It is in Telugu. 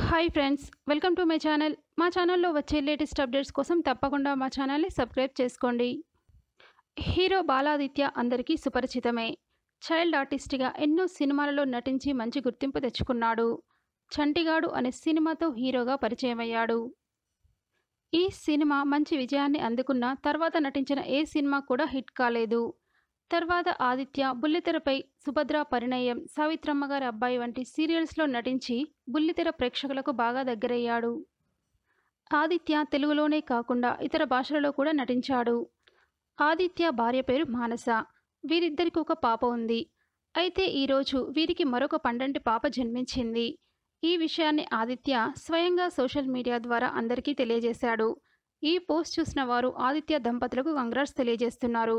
hi friends welcome to my channel మా ఛానల్లో వచ్చే లేటెస్ట్ అప్డేట్స్ కోసం తప్పకుండా మా ఛానల్ని సబ్స్క్రైబ్ చేసుకోండి హీరో బాలాదిత్య అందరికీ సుపరిచితమే చైల్డ్ ఆర్టిస్ట్గా ఎన్నో సినిమాలలో నటించి మంచి గుర్తింపు తెచ్చుకున్నాడు చంటిగాడు అనే సినిమాతో హీరోగా పరిచయమయ్యాడు ఈ సినిమా మంచి విజయాన్ని అందుకున్న తర్వాత నటించిన ఏ సినిమా కూడా హిట్ కాలేదు తర్వాత ఆదిత్య బుల్లితెరపై సుభద్ర పరిణయం సావిత్రమ్మ గారి అబ్బాయి వంటి సీరియల్స్లో నటించి బుల్లితెర ప్రేక్షకులకు బాగా దగ్గరయ్యాడు ఆదిత్య తెలుగులోనే కాకుండా ఇతర భాషలలో కూడా నటించాడు ఆదిత్య భార్య పేరు మానస వీరిద్దరికి ఒక పాప ఉంది అయితే ఈరోజు వీరికి మరొక పండంటి పాప జన్మించింది ఈ విషయాన్ని ఆదిత్య స్వయంగా సోషల్ మీడియా ద్వారా అందరికీ తెలియజేశాడు ఈ పోస్ట్ చూసిన వారు ఆదిత్య దంపతులకు కంగ్రాట్స్ తెలియజేస్తున్నారు